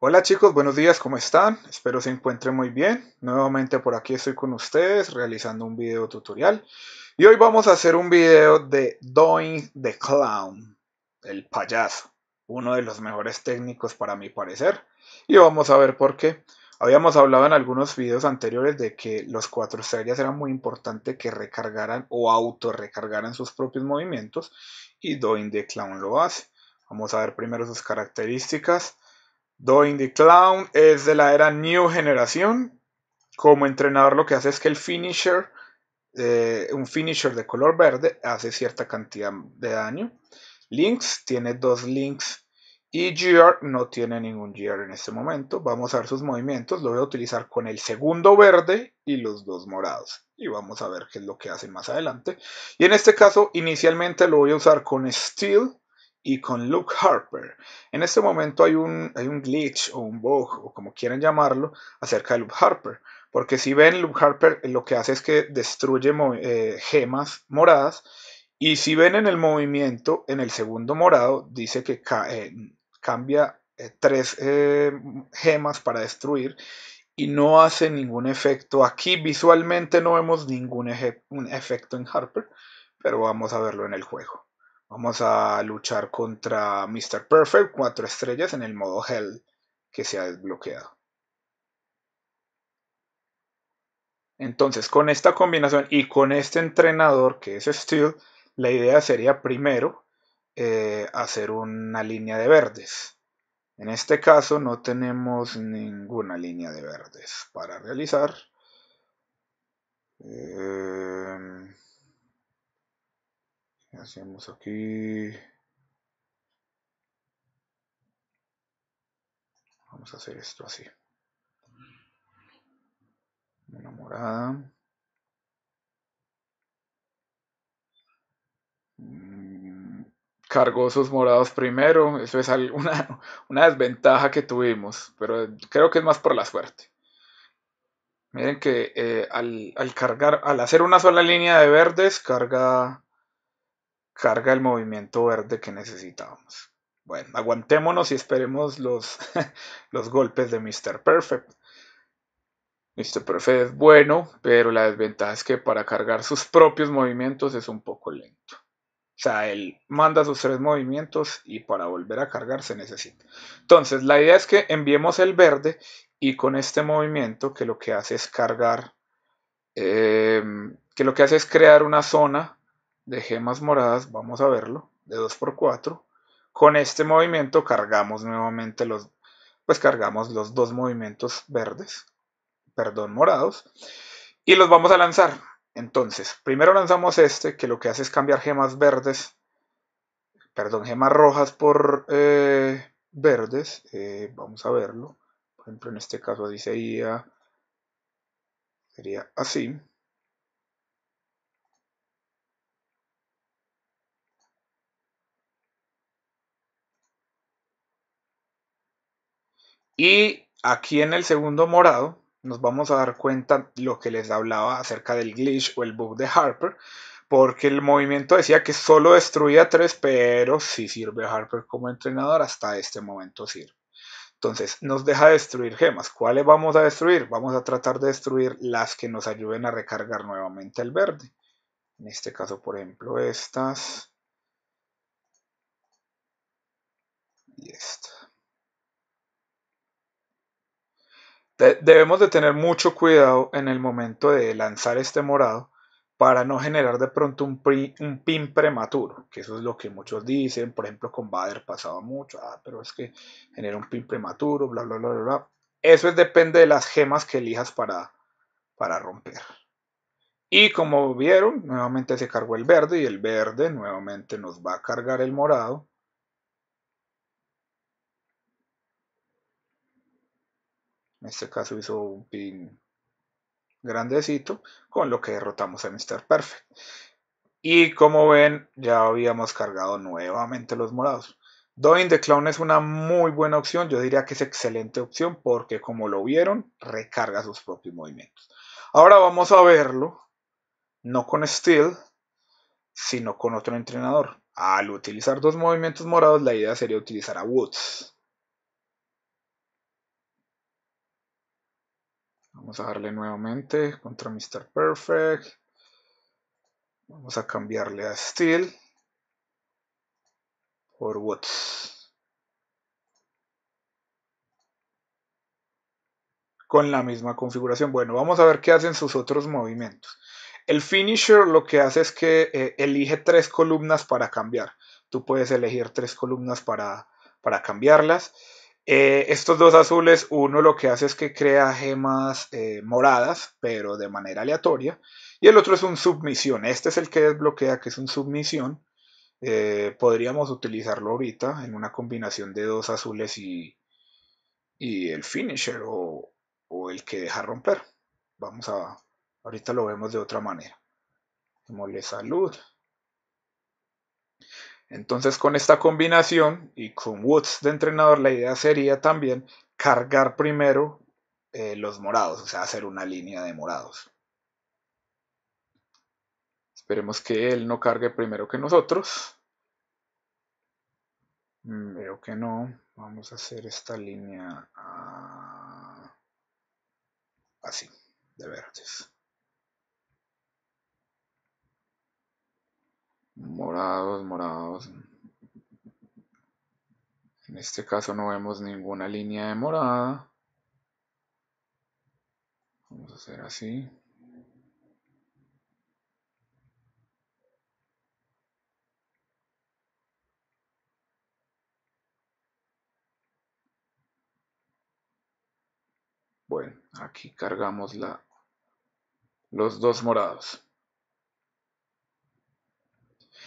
Hola chicos, buenos días, ¿cómo están? Espero se encuentren muy bien. Nuevamente por aquí estoy con ustedes realizando un video tutorial. Y hoy vamos a hacer un video de Doing the Clown, el payaso. Uno de los mejores técnicos para mi parecer. Y vamos a ver por qué. Habíamos hablado en algunos videos anteriores de que los cuatro estrellas era muy importante que recargaran o autorrecargaran sus propios movimientos y Doing the Clown lo hace. Vamos a ver primero sus características. Doing the Clown es de la era New Generación. Como entrenador lo que hace es que el finisher, eh, un finisher de color verde, hace cierta cantidad de daño. Links, tiene dos links y GR no tiene ningún Gear en este momento. Vamos a ver sus movimientos. Lo voy a utilizar con el segundo verde y los dos morados. Y vamos a ver qué es lo que hacen más adelante. Y en este caso, inicialmente lo voy a usar con Steel y con Luke Harper. En este momento hay un, glitch o un bug o como quieran llamarlo acerca de Luke Harper. Porque si ven, Luke Harper lo que hace es que destruye eh, gemas moradas. Y si ven en el movimiento, en el segundo morado, dice que cae, eh, cambia eh, tres eh, gemas para destruir y no hace ningún efecto. Aquí visualmente no vemos ningún un efecto en Harper, pero vamos a verlo en el juego. Vamos a luchar contra Mr. Perfect, cuatro estrellas en el modo Hell que se ha desbloqueado. Entonces, con esta combinación y con este entrenador que es Steel, la idea sería primero eh, hacer una línea de verdes. En este caso no tenemos ninguna línea de verdes para realizar. Eh, hacemos aquí? Vamos a hacer esto así. Una morada. cargó sus morados primero. Eso es una, una desventaja que tuvimos, pero creo que es más por la suerte. Miren que eh, al, cargar, al hacer una sola línea de verdes, carga, carga el movimiento verde que necesitábamos. Bueno, aguantémonos y esperemos los, los golpes de Mr. Perfect. Mr. Perfect es bueno, pero la desventaja es que para cargar sus propios movimientos es un poco lento. O sea, él manda sus tres movimientos y para volver a cargar se necesita. Entonces, la idea es que enviemos el verde y con este movimiento que lo que hace es cargar, em, que lo que hace es crear una zona de gemas moradas, vamos a verlo, de 2x4. Con este movimiento cargamos nuevamente los, pues cargamos los dos movimientos verdes, perdón, morados, y los vamos a lanzar. Entonces, primero lanzamos este, que lo que hace es cambiar gemas verdes, perdón, gemas rojas por eh, verdes. Eh, vamos a verlo. Por ejemplo, en este caso así sería, sería así. Y aquí en el segundo morado nos vamos a dar cuenta lo que les hablaba acerca del glitch o el bug de Harper, porque el movimiento decía que solo destruía tres pero si sirve Harper como entrenador, hasta este momento sirve. Entonces, nos deja destruir gemas. ¿Cuáles vamos a destruir? Vamos a tratar de destruir las que nos ayuden a recargar nuevamente el verde. En este caso, por ejemplo, estas. Y estas. debemos de tener mucho cuidado en el momento de lanzar este morado para no generar de pronto un, pin prematuro, que eso es lo que muchos dicen, por ejemplo con Bader pasaba mucho, ah, pero es que genera un pin prematuro, bla, bla, bla, bla, bla. Eso es, depende de las gemas que elijas para, para romper. Y como vieron, nuevamente se cargó el verde y el verde nuevamente nos va a cargar el morado En este caso hizo un pin grandecito con lo que derrotamos a Mr. Perfect. Y como ven, ya habíamos cargado nuevamente los morados. Doing the Clown es una muy buena opción, yo diría que es excelente opción porque como lo vieron, recarga sus propios movimientos. Ahora vamos a verlo, no con Steel, sino con otro entrenador. Al utilizar dos movimientos morados, la idea sería utilizar a Woods. Vamos a darle nuevamente contra Mr. Perfect. Vamos a cambiarle a Steel por what? Con la misma configuración. Bueno, vamos a ver qué hacen sus otros movimientos. El finisher lo que hace es que eh, elige tres columnas para cambiar. Tú puedes elegir tres columnas para, para cambiarlas. Eh, estos dos azules, uno lo que hace es que crea gemas eh, moradas, pero de manera aleatoria. Y el otro es un submisión. Este es el que desbloquea, que es un submisión. Eh, podríamos utilizarlo ahorita en una combinación de dos azules y, el finisher o, el que deja romper. Vamos a... Ahorita lo vemos de otra manera. le salud. Entonces con esta combinación y con Woods de entrenador, la idea sería también cargar primero eh, los morados, o sea, hacer una línea de morados. Esperemos que él no cargue primero que nosotros. Mm, veo que no. Vamos a hacer esta línea ah, así, de verdes. morados, morados. En este caso no vemos ninguna línea de morada. Vamos a hacer así. Bueno, aquí cargamos la, los dos morados.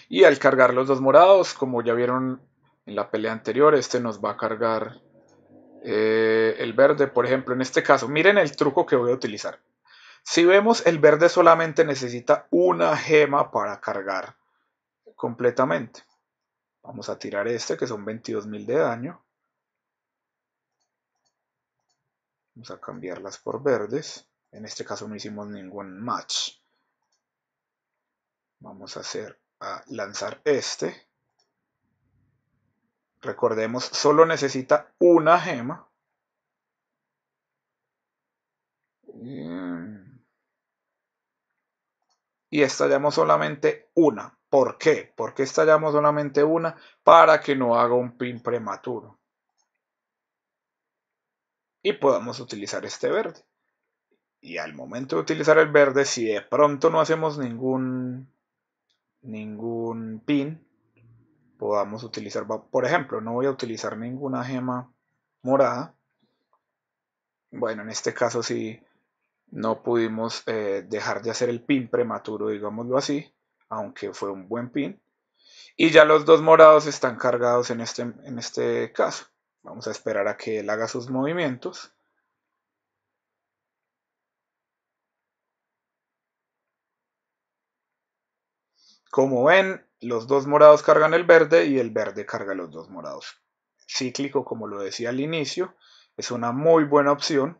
Y al cargar los dos morados, como ya vieron en la pelea anterior, este nos va a cargar eh, el verde, por ejemplo, en este caso. Miren el truco que voy a utilizar. Si vemos, el verde solamente necesita una gema para cargar completamente. Vamos a tirar este, que son 22.000 de daño. Vamos a cambiarlas por verdes. En este caso no hicimos ningún match. Vamos a hacer lanzar este. Recordemos, solo necesita una gema. Y estallamos solamente una. ¿Por qué? estallamos solamente una? Para que no haga un pin prematuro. Y podamos utilizar este verde. Y al momento de utilizar el verde, si de pronto no hacemos ningún ningún pin podamos utilizar. Por ejemplo, no voy a utilizar ninguna gema morada. Bueno, en este caso si no pudimos eh, dejar de hacer el pin prematuro, digámoslo así, aunque fue un buen pin. Y ya los dos morados están cargados en este, en este caso. Vamos a esperar a que él haga sus movimientos. Como ven, los dos morados cargan el verde y el verde carga los dos morados. Cíclico, como lo decía al inicio, es una muy buena opción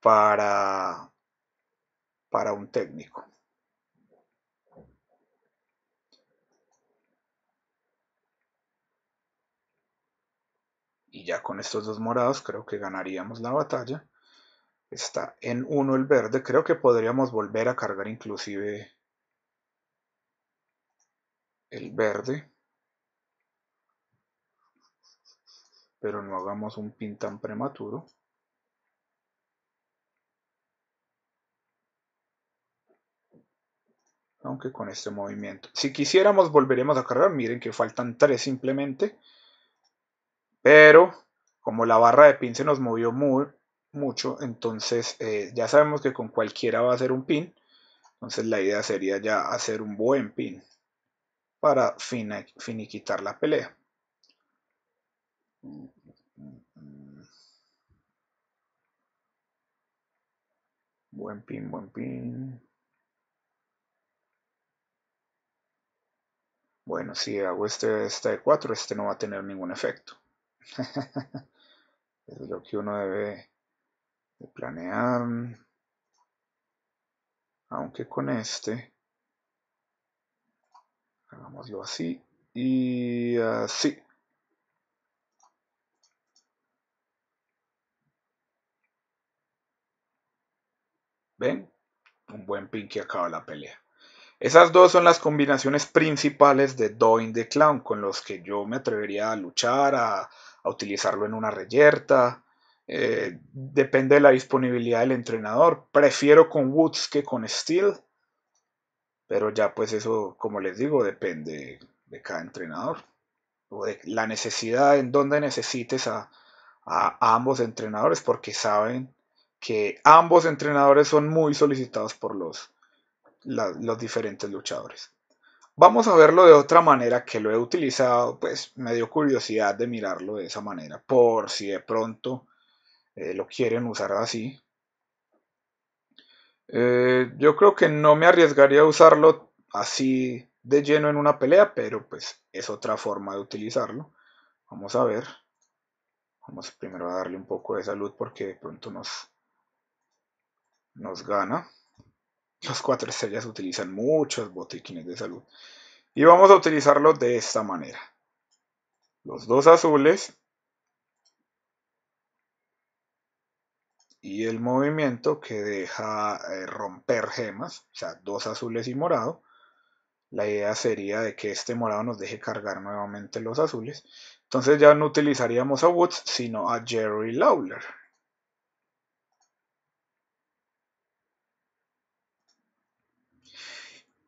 para, para un técnico. Y ya con estos dos morados creo que ganaríamos la batalla. Está en uno el verde. Creo que podríamos volver a cargar inclusive el verde. Pero no hagamos un pin tan prematuro. Aunque con este movimiento. Si quisiéramos volveremos a cargar. Miren que faltan tres simplemente. Pero como la barra de pin se nos movió mucho, entonces eh, ya sabemos que con cualquiera va a ser un pin. Entonces la idea sería ya hacer un buen pin para finiquitar la pelea. Buen pin, buen pin. Bueno, si hago este, esta de 4, este no va a tener ningún efecto. es lo que uno debe planear. Aunque con este yo así y así. Ah, ¿Ven? Un buen pin que acaba la pelea. Esas dos son las combinaciones principales de Doin the Clown, con los que yo me atrevería a luchar, a, utilizarlo en una reyerta. Eh, depende de la disponibilidad del entrenador. Prefiero con Woods que con Steel. Pero ya pues eso, como les digo, depende de cada entrenador o de la necesidad en donde necesites a, a ambos entrenadores porque saben que ambos entrenadores son muy solicitados por los, los diferentes luchadores. Vamos a verlo de otra manera que lo he utilizado, pues me dio curiosidad de mirarlo de esa manera, por si de pronto eh, lo quieren usar así, eh, yo creo que no me arriesgaría a usarlo así de lleno en una pelea, pero pues es otra forma de utilizarlo. Vamos a ver. Vamos primero a darle un poco de salud porque de pronto nos, nos gana. Las cuatro estrellas utilizan muchos botiquines de salud. Y vamos a utilizarlo de esta manera. Los dos azules y el movimiento que deja eh, romper gemas, o sea, dos azules y morado. La idea sería de que este morado nos deje cargar nuevamente los azules. Entonces ya no utilizaríamos a Woods, sino a Jerry Lawler.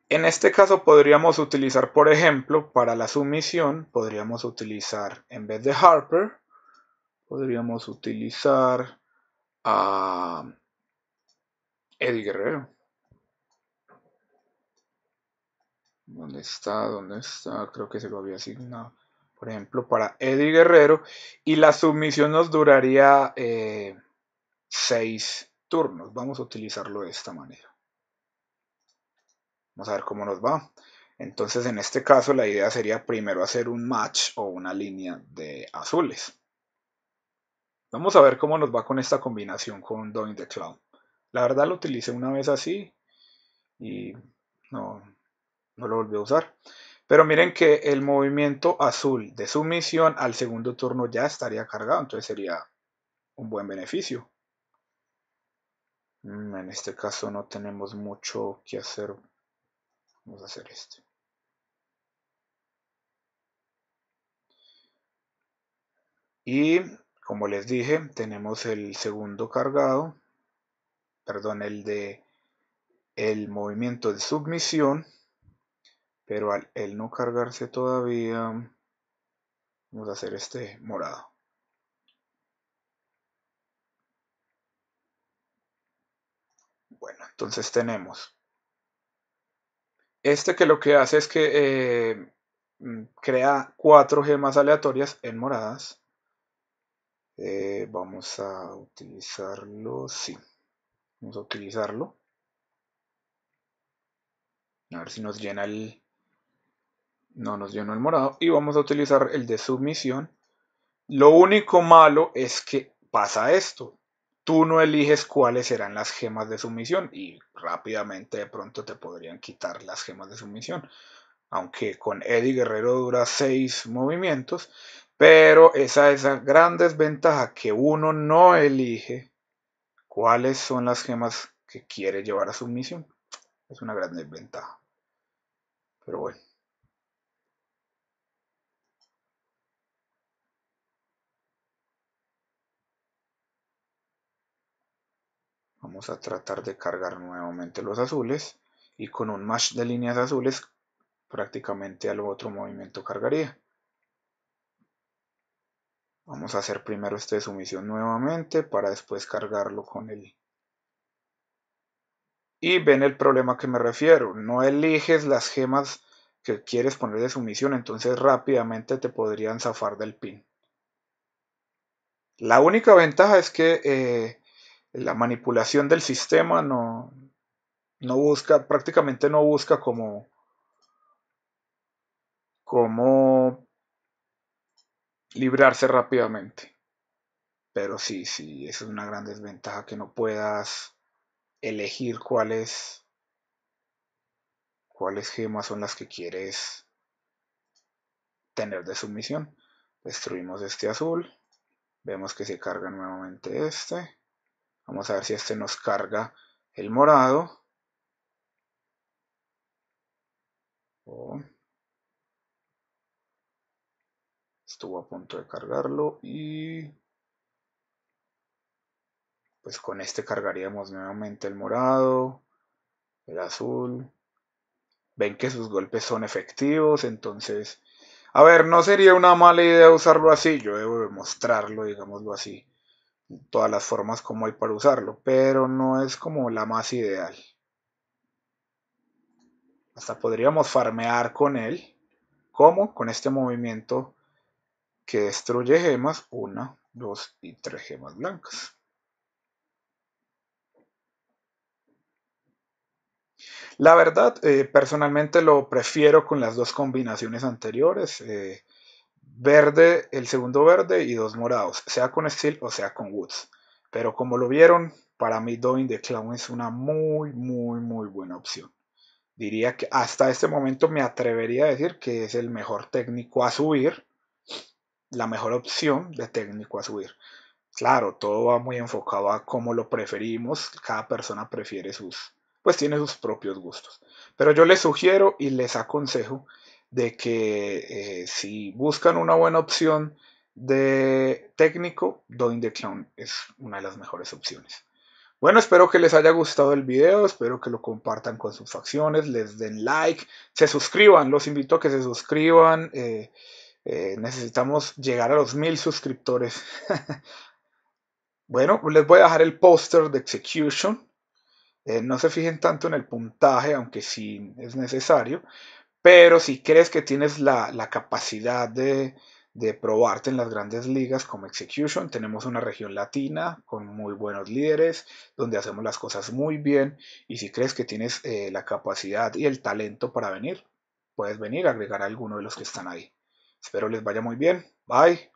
En este caso podríamos utilizar, por ejemplo, para la sumisión, podríamos utilizar, en vez de Harper, podríamos utilizar a Eddie Guerrero. ¿Dónde está? ¿Dónde está? Creo que se lo había asignado. Por ejemplo, para Eddie Guerrero. Y la submisión nos duraría eh, seis turnos. Vamos a utilizarlo de esta manera. Vamos a ver cómo nos va. Entonces, en este caso, la idea sería primero hacer un match o una línea de azules. Vamos a ver cómo nos va con esta combinación con Doing the Cloud. La verdad lo utilicé una vez así y no, no lo volví a usar. Pero miren que el movimiento azul de sumisión al segundo turno ya estaría cargado, entonces sería un buen beneficio. Mm, en este caso no tenemos mucho que hacer. Vamos a hacer este. Y como les dije, tenemos el segundo cargado, perdón, el de el movimiento de submisión, pero al el no cargarse todavía, vamos a hacer este morado. Bueno, entonces tenemos este que lo que hace es que eh, mm, crea cuatro gemas aleatorias en moradas. Eh, vamos a utilizarlo, sí, vamos a utilizarlo. A ver si nos llena el... No nos llenó el morado. Y vamos a utilizar el de sumisión, Lo único malo es que pasa esto. Tú no eliges cuáles serán las gemas de sumisión y rápidamente de pronto te podrían quitar las gemas de sumisión. Aunque con Eddie Guerrero dura 6 movimientos, pero esa es la gran desventaja que uno no elige cuáles son las gemas que quiere llevar a su misión. Es una gran desventaja. Pero bueno. Vamos a tratar de cargar nuevamente los azules y con un match de líneas azules prácticamente al otro movimiento cargaría. Vamos a hacer primero este sumisión nuevamente para después cargarlo con el... Y ven el problema que me refiero. No eliges las gemas que quieres poner de sumisión, entonces rápidamente te podrían zafar del pin. La única ventaja es que eh, la manipulación del sistema no, no busca, prácticamente no busca como, como librarse rápidamente. Pero sí, sí, eso es una gran desventaja que no puedas elegir cuáles cuáles gemas son las que quieres tener de sumisión. Destruimos este azul. Vemos que se carga nuevamente este. Vamos a ver si este nos carga el morado. Oh. Estuvo a punto de cargarlo y... Pues con este cargaríamos nuevamente el morado, el azul. Ven que sus golpes son efectivos, entonces... A ver, no sería una mala idea usarlo así, yo debo mostrarlo. digámoslo así. Todas las formas como hay para usarlo, pero no es como la más ideal. Hasta podríamos farmear con él. ¿Cómo? Con este movimiento que destruye gemas 1, 2 y 3 gemas blancas. La verdad, eh, personalmente lo prefiero con las dos combinaciones anteriores. Eh, verde, el segundo verde y dos morados, sea con Steel o sea con Woods. Pero como lo vieron, para mí Doing the Clown es una muy, muy, muy buena opción. Diría que hasta este momento me atrevería a decir que es el mejor técnico a subir la mejor opción de técnico a subir. Claro, todo va muy enfocado a cómo lo preferimos, cada persona prefiere sus, pues tiene sus propios gustos. Pero yo les sugiero y les aconsejo de que eh, si buscan una buena opción de técnico, Doing the Clown es una de las mejores opciones. Bueno, espero que les haya gustado el video, espero que lo compartan con sus facciones, les den like, se suscriban, los invito a que se suscriban. Eh, eh, necesitamos llegar a los mil suscriptores. bueno, les voy a dejar el póster de Execution. Eh, no se fijen tanto en el puntaje, aunque sí es necesario. Pero si crees que tienes la, capacidad de, de probarte en las grandes ligas como Execution. Tenemos una región latina con muy buenos líderes, donde hacemos las cosas muy bien. Y si crees que tienes eh, la capacidad y el talento para venir, puedes venir a agregar a alguno de los que están ahí. Espero les vaya muy bien. Bye.